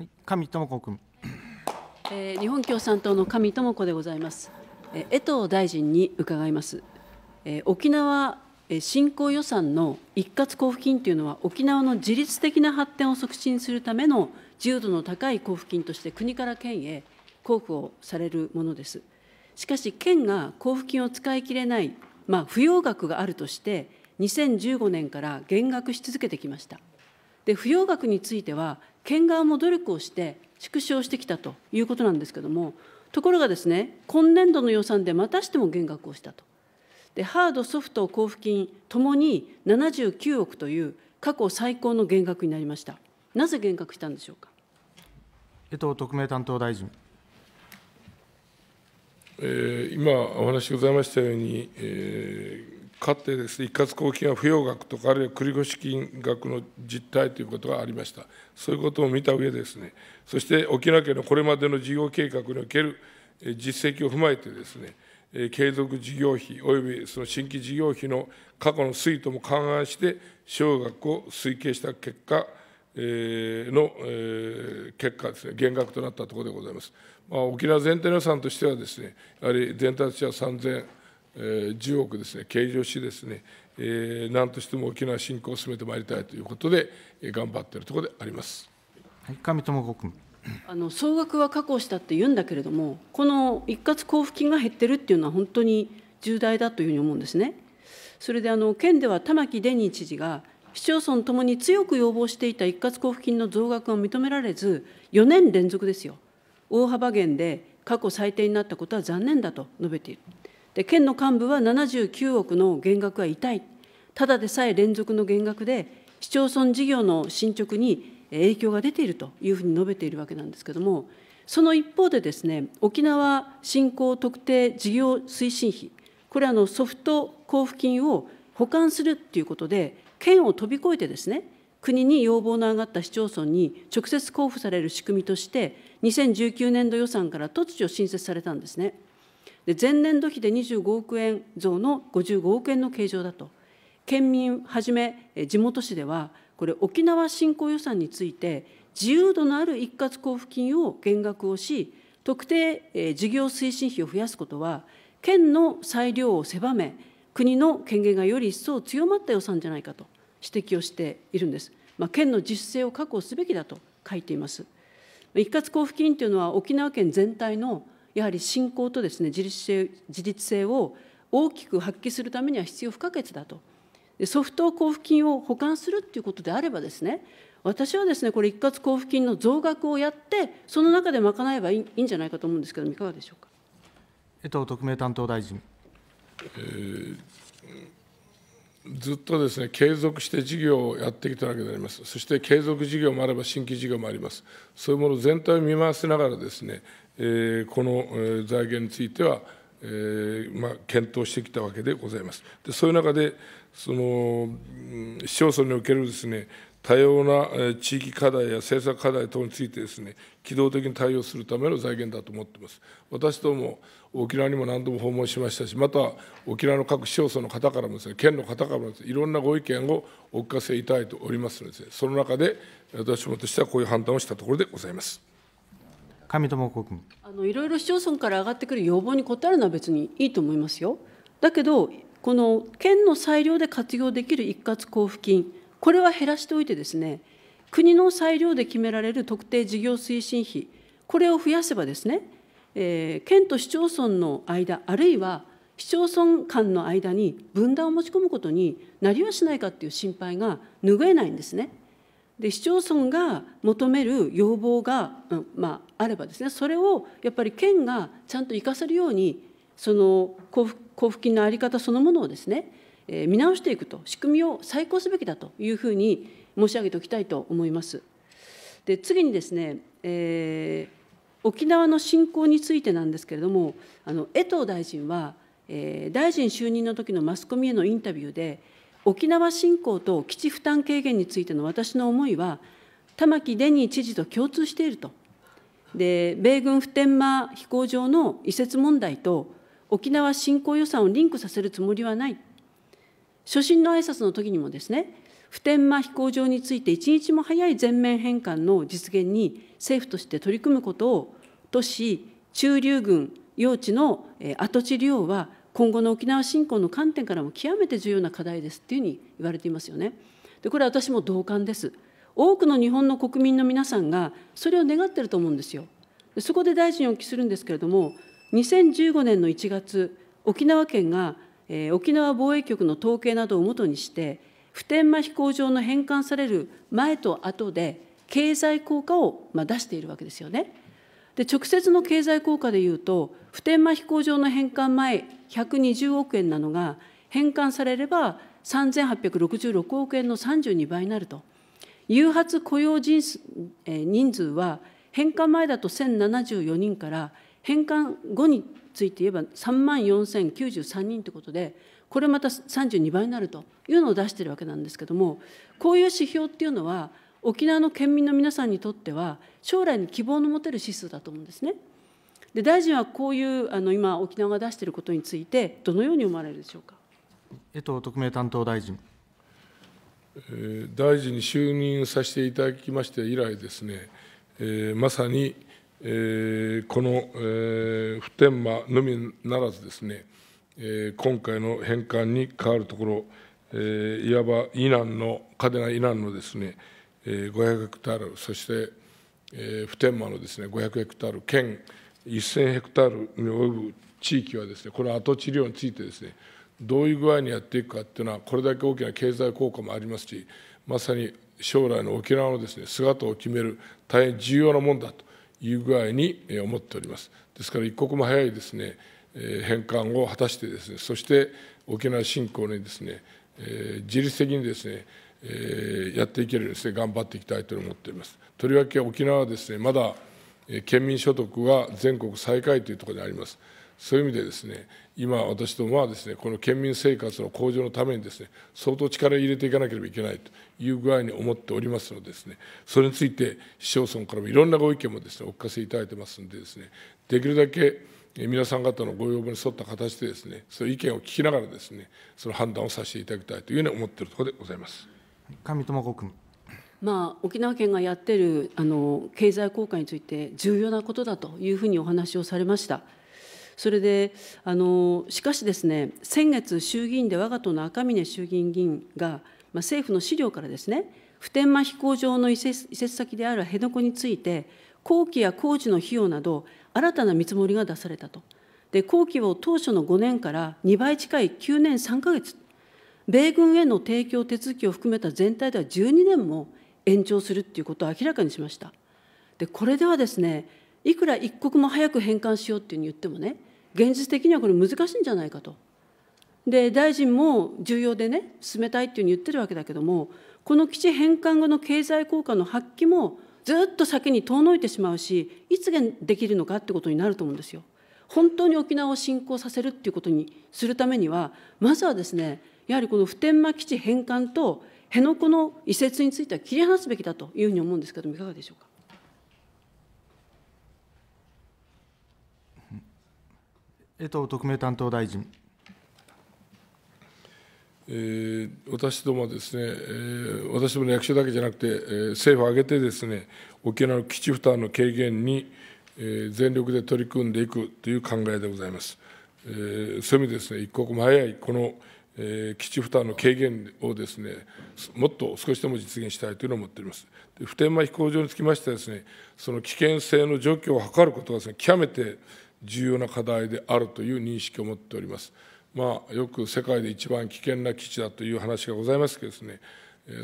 はい、神智子君、えー、日本共産党の上智子でございます、えー、江藤大臣に伺います、えー、沖縄振興予算の一括交付金というのは沖縄の自律的な発展を促進するための自由度の高い交付金として国から県へ交付をされるものですしかし県が交付金を使い切れない、まあ、不要額があるとして2015年から減額し続けてきましたで不要額については県側も努力をして縮小してきたということなんですけれども、ところがですね、今年度の予算でまたしても減額をしたと。で、ハード、ソフト、交付金ともに79億という過去最高の減額になりました。なぜ減額したんでしょうか。江藤特命担当大臣。えー、今お話ございましたように、えーかつてです、ね、一括公金は不要額とか、あるいは繰越金額の実態ということがありました。そういうことを見た上ですね、そして沖縄県のこれまでの事業計画における実績を踏まえてですね、継続事業費およびその新規事業費の過去の推移とも勘案して、少額を推計した結果、えー、の、えー、結果ですね、減額となったところでございます。まあ、沖縄全体の予算としてはですね、やはり全体としては3000 10億ですね、計上しですね、え何としても沖縄振興を進めてまいりたいということで、え頑張っているところであります。はい、上智子君あの総額は確保したって言うんだけれども、この一括交付金が減ってるっていうのは、本当に重大だというふうに思うんですね。それであの県では玉城デニー知事が、市町村ともに強く要望していた一括交付金の増額が認められず、4年連続ですよ、大幅減で過去最低になったことは残念だと述べている。で県の幹部は79億の減額は痛い、ただでさえ連続の減額で、市町村事業の進捗に影響が出ているというふうに述べているわけなんですけれども、その一方でです、ね、沖縄振興特定事業推進費、これはのソフト交付金を保管するということで、県を飛び越えてですね、国に要望の上がった市町村に直接交付される仕組みとして、2019年度予算から突如新設されたんですね。で前年度比で25億円増の55億円の計上だと、県民はじめ地元市では、これ、沖縄振興予算について、自由度のある一括交付金を減額をし、特定事業推進費を増やすことは、県の裁量を狭め、国の権限がより一層強まった予算じゃないかと指摘をしているんです。まあ、県の自主性を確保すべきだと書いています。一括交付金というのは沖縄県全体のやはり信仰とですね自立性自立性を大きく発揮するためには必要不可欠だと。ソフト交付金を保管するっていうことであればですね、私はですね、これ、一括交付金の増額をやって、その中で賄えばいいんじゃないかと思うんですけど、いかがでしょうか。江藤特命担当大臣、えー、ずっとですね、継続して事業をやってきたわけであります、そして継続事業もあれば、新規事業もあります、そういうもの全体を見回しながらですね、この財源については、まあ、検討してきたわけでございます。でそういう中でその市町村におけるですね多様な地域課題や政策課題等についてですね、機動的に対応するための財源だと思っています。私ども、沖縄にも何度も訪問しましたし、また沖縄の各市町村の方からもですね、県の方からもですね、いろんなご意見をお聞かせいただいておりますので、ね、その中で私どもとしてはこういう判断をしたところでございます。上智子君あのいろいろ市町村から上がってくる要望に応えるのは別にいいと思いますよ。だけど、この県の裁量で活用できる一括交付金、これは減らしておいてですね、国の裁量で決められる特定事業推進費、これを増やせばですね、えー、県と市町村の間、あるいは市町村間の間に分断を持ち込むことになりはしないかっていう心配が拭えないんですね。で市町村が求める要望が、うんまあ、あればですねそれをやっぱり県がちゃんと生かせるようにその交付金の在り方そのものをですね、えー、見直していくと仕組みを再考すべきだというふうに申し上げておきたいと思います。で次にですね、えー、沖縄の振興についてなんですけれどもあの江藤大臣は、えー、大臣就任の時のマスコミへのインタビューで沖縄振興と基地負担軽減についての私の思いは、玉城デニー知事と共通していると、で米軍普天間飛行場の移設問題と、沖縄振興予算をリンクさせるつもりはない、所信の挨拶の時にもですね、普天間飛行場について一日も早い全面返還の実現に政府として取り組むことを、都市、中流軍、用地の跡地利用は今後の沖縄振興の観点からも極めて重要な課題ですっていうふうに言われていますよね。でこれは私も同感です。多くの日本の国民の皆さんがそれを願ってると思うんですよ。そこで大臣にお聞きするんですけれども、2015年の1月、沖縄県が、えー、沖縄防衛局の統計などをもとにして、普天間飛行場の返還される前と後で、経済効果を、まあ、出しているわけですよね。で直接の経済効果でいうと普天間飛行場の返還前120億円なのが返還されれば3866億円の32倍になると誘発雇用人数,、えー、人数は返還前だと1074人から返還後について言えば3万4093人ということでこれまた32倍になるというのを出しているわけなんですけどもこういう指標っていうのは沖縄の県民の皆さんにとっては将来に希望の持てる指数だと思うんですね。で大臣はこういうあの今沖縄が出していることについてどのように思われるでしょうか。江藤特命担当大臣。大臣に就任させていただきまして以来ですね、えー、まさに、えー、この、えー、普天間のみならずですね、えー、今回の返還に変わるところ、えー、いわばイ難の嘉手納イ難のですね、500ヘクタール、そして、え普天間のです、ね、500ヘクタール、県1000ヘクタールに及ぶ地域はです、ね、この跡地利用についてです、ね、どういう具合にやっていくかというのは、これだけ大きな経済効果もありますし、まさに将来の沖縄のです、ね、姿を決める大変重要なものだという具合に思っております。ですから一刻も早いですね返還を果たしてですねそして沖縄振興にですね自律的にですねえー、やっていけるようにして頑張っていきたいと思っています。とりわけ沖縄はです、ね、まだ県民所得が全国最下位というところであります。そういう意味でです、ね、今、私どもはです、ね、この県民生活の向上のためにです、ね、相当力を入れていかなければいけないという具合に思っておりますのでです、ね、それについて市町村からもいろんなご意見もです、ね、お聞かせいただいてますのでです、ね、できるだけ皆さん方のご要望に沿った形でです、ね、その意見を聞きながらです、ね、その判断をさせていただきたいというふうに思っているところでございます。上智子君。まあ、沖縄県がやっているあの経済効果について重要なことだというふうにお話をされました。それであのしかしですね、先月、衆議院で我が党の赤嶺衆議院議員が、まあ、政府の資料からですね、普天間飛行場の移設移設先である辺野古について、工期や工事の費用など、新たな見積もりが出されたと。で工期を当初の5年から2倍近い9年3か月米軍への提供手続きを含めた全体では12年も延長するっていうことを明らかにしました。でこれではですねいくら一刻も早く返還しようっていうふうに言ってもね現実的にはこれ難しいんじゃないかと。で大臣も重要でね進めたいっていうふうに言ってるわけだけどもこの基地返還後の経済効果の発揮もずっと先に遠のいてしまうしいつできるのかってことになると思うんですよ。本当に沖縄を振興させるっていうことにするためにはまずはですねやはりこの普天間基地返還と辺野古の移設については切り離すべきだというふうに思うんですけども、いかがでしょうか。江藤特命担当大臣。え私どもはですね、え私どもの役所だけじゃなくて、え政府を挙げてですね、沖縄の基地負担の軽減に、え全力で取り組んでいくという考えでございます。えそういう意味ですね、一刻も早いこのえー、基地負担の軽減をですねもっと少しでも実現したいというのを思っております。で普天間飛行場につきましてはですねその危険性の除去を図ることがですね極めて重要な課題であるという認識を持っております。まあ、よく世界で一番危険な基地だという話がございますけどですね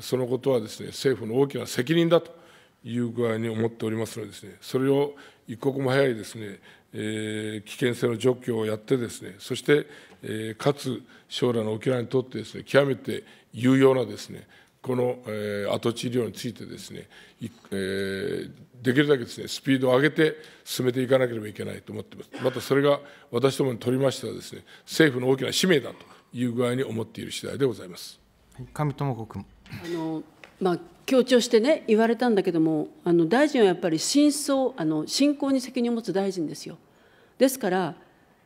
そのことはですね政府の大きな責任だという具合に思っておりますのでですねそれを一刻も早いですね、えー、危険性の除去をやってですねそしてえかつ将来の沖縄にとってですね極めて有用なですねこの、えー、跡地医療についてですね、えー、できるだけですねスピードを上げて進めていかなければいけないと思っていますまたそれが私どもにとりましてはですね政府の大きな使命だという具合に思っている次第でございます上智子君あの、まあ、強調してね言われたんだけどもあの大臣はやっぱり真相あの信仰に責任を持つ大臣ですよですから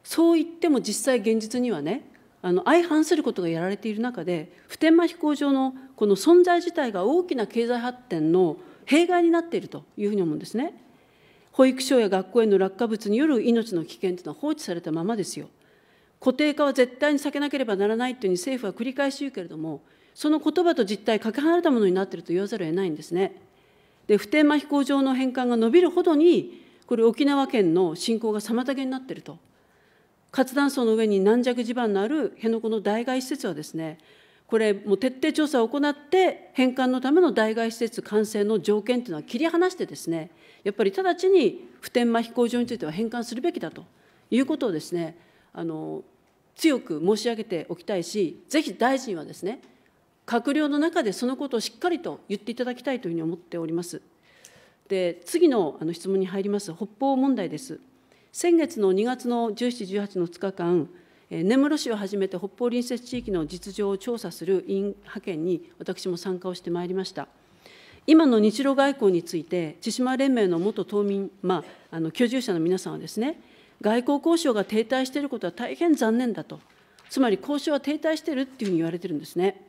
そう言っても実際現実にはねあの相反することがやられている中で普天間飛行場のこの存在自体が大きな経済発展の弊害になっているというふうに思うんですね。保育所や学校への落下物による命の危険というのは放置されたままですよ。固定化は絶対に避けなければならないというふうに政府は繰り返し言うけれども、その言葉と実態、かけ離れたものになっていると言わざるを得ないんですね。で、普天間飛行場の返還が伸びるほどに、これ、沖縄県の振興が妨げになっていると活断層の上に軟弱地盤のある辺野古の代替施設はですね、これ、もう徹底調査を行って、返還のための代替施設完成の条件というのは切り離してですね、やっぱり直ちに普天間飛行場については返還するべきだということをですね、あの強く申し上げておきたいし、ぜひ大臣はですね、閣僚の中でそのことをしっかりと言っていただきたいというふうに思っております。で、次のあの質問に入ります、北方問題です。先月の2月の17、18の2日間、根室市をはじめて北方隣接地域の実情を調査する委員派遣に私も参加をしてまいりました。今の日露外交について、千島連盟の元島民、まあ、あの居住者の皆さんはですね、外交交渉が停滞していることは大変残念だと、つまり交渉は停滞しているというふうに言われているんですね。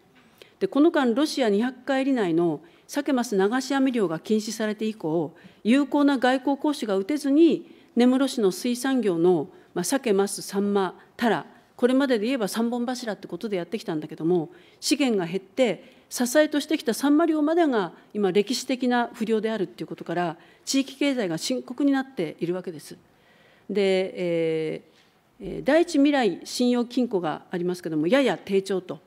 で、この間、ロシア200海里内のサケマス流し網漁が禁止されて以降、有効な外交交渉が打てずに、根室市の水産業の、まあ、鮭、マス、サンマ、タラ、これまでで言えば三本柱ってことでやってきたんだけども、資源が減って、支えとしてきたサンマ漁までが今、歴史的な不良であるっていうことから、地域経済が深刻になっているわけです。で、えー、第一未来信用金庫がありますけども、やや低調と、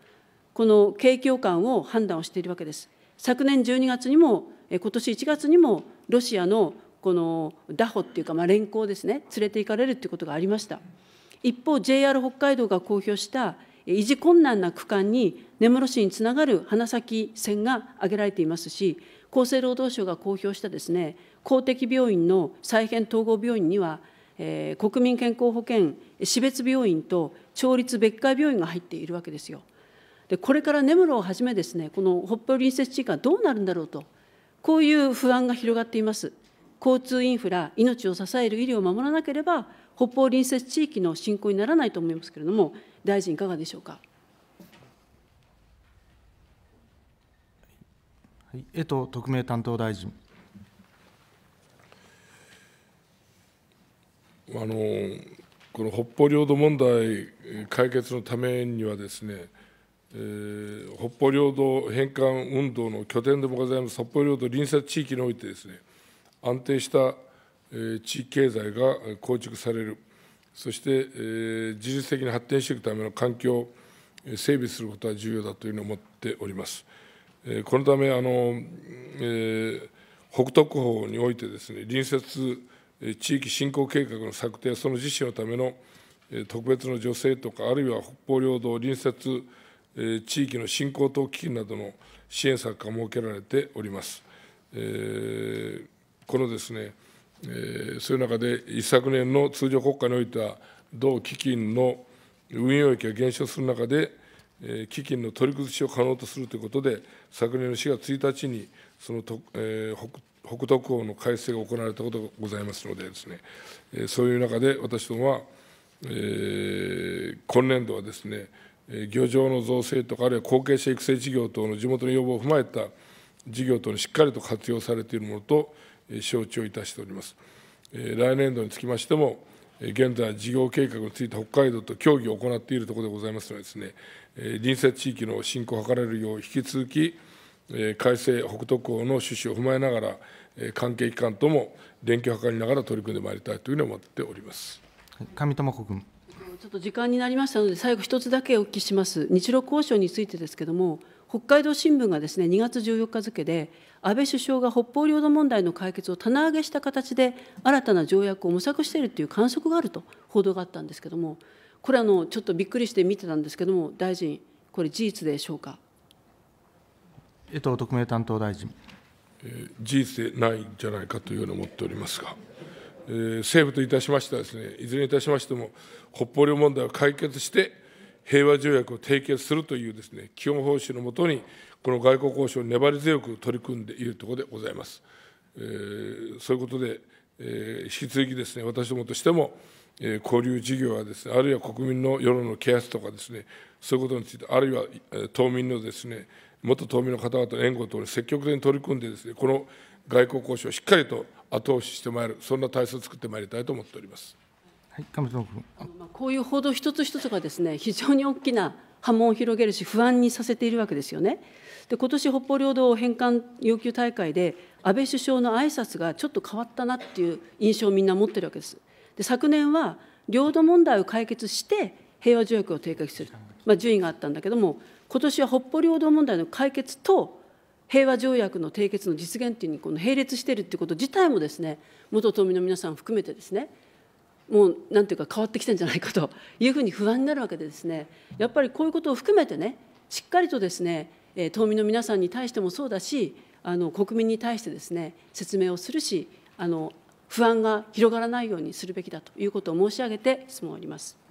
この景況感を判断をしているわけです。昨年12月にも、今年1月にも、ロシアのこの拿捕っていうか、まあ、連行ですね、連れて行かれるっていうことがありました。一方、JR 北海道が公表した維持困難な区間に根室市につながる花咲線が挙げられていますし、厚生労働省が公表したですね公的病院の再編統合病院には、えー、国民健康保険、私別病院と町立別会病院が入っているわけですよ。でこれから根室をはじめですねこの北方隣接地域がどうなるんだろうとこういう不安が広がっています。交通インフラ、命を支える医療を守らなければ、北方隣接地域の振興にならないと思いますけれども、大臣、いかがでしょうか。江藤特命担当大臣。あのこの北方領土問題解決のためにはですね、えー、北方領土返還運動の拠点でもございます北方領土隣接地域においてですね安定した地域経済が構築される、そして自律的に発展していくための環境を整備することは重要だというふうに思っております。このためあの、え北特方においてですね、隣接地域振興計画の策定、その実施のための特別の助成とか、あるいは北方領土隣接地域の振興等基金などの支援策が設けられております。えーこのですね、えー、そういう中で一昨年の通常国会においては同基金の運用益が減少する中で、えー、基金の取り崩しを可能とするということで昨年の4月1日にそのと、えー、北北法の改正が行われたことがございますのでですね、えー、そういう中で私どもは、えー、今年度はですね漁場の造成とかあるいは後継者育成事業等の地元の要望を踏まえた事業等にしっかりと活用されているものと承知をいたしております。来年度につきましても、現在、事業計画について北海道と協議を行っているところでございますのでです、ね、隣接地域の振興を図れるよう、引き続き、改正北斗港の趣旨を踏まえながら、関係機関とも連携を図りながら取り組んでまいりたいというふうに思っております。上智子君ちょっと時間になりましたので、最後一つだけお聞きします。日露交渉についてですけれども、北海道新聞がですね、2月14日付で、安倍首相が北方領土問題の解決を棚上げした形で、新たな条約を模索しているという観測があると報道があったんですけれども、これあの、ちょっとびっくりして見てたんですけれども、大臣、これ、事実でしょうか。江藤特命担当大臣。事実でないんじゃないかというふうに思っておりますが。えー、政府といたしましてはです、ね、いずれにいたしましても、北方領問題を解決して、平和条約を締結するというです、ね、基本方針のもとに、この外交交渉に粘り強く取り組んでいるところでございます。えー、そういうことで、えー、引き続きです、ね、私どもとしても、えー、交流事業はです、ね、あるいは国民の世論の啓発とかです、ね、そういうことについて、あるいは、え島民のです、ね、元島民の方々の援護等に積極的に取り組んでです、ね、この外交交渉をしっかりと後押ししてまいる、そんな体制を作ってまいりたいと思っております。はい、上君あのこういう報道一つ一つがですね非常に大きな波紋を広げるし、不安にさせているわけですよね。で今年北方領土返還要求大会で、安倍首相の挨拶がちょっと変わったなっていう印象をみんな持ってるわけです。で昨年は領土問題を解決して平和条約を締結する、まあ、順位があったんだけども、今年は北方領土問題の解決と平和条約の締結の実現っていうにこの並列しているってこと自体もですね元島民の皆さん含めてですねもうなんていうか変わってきてんじゃないかというふうに不安になるわけでですねやっぱりこういうことを含めてねしっかりとですね島民の皆さんに対してもそうだしあの国民に対してですね説明をするしあの不安が広がらないようにするべきだということを申し上げて質問を終わります。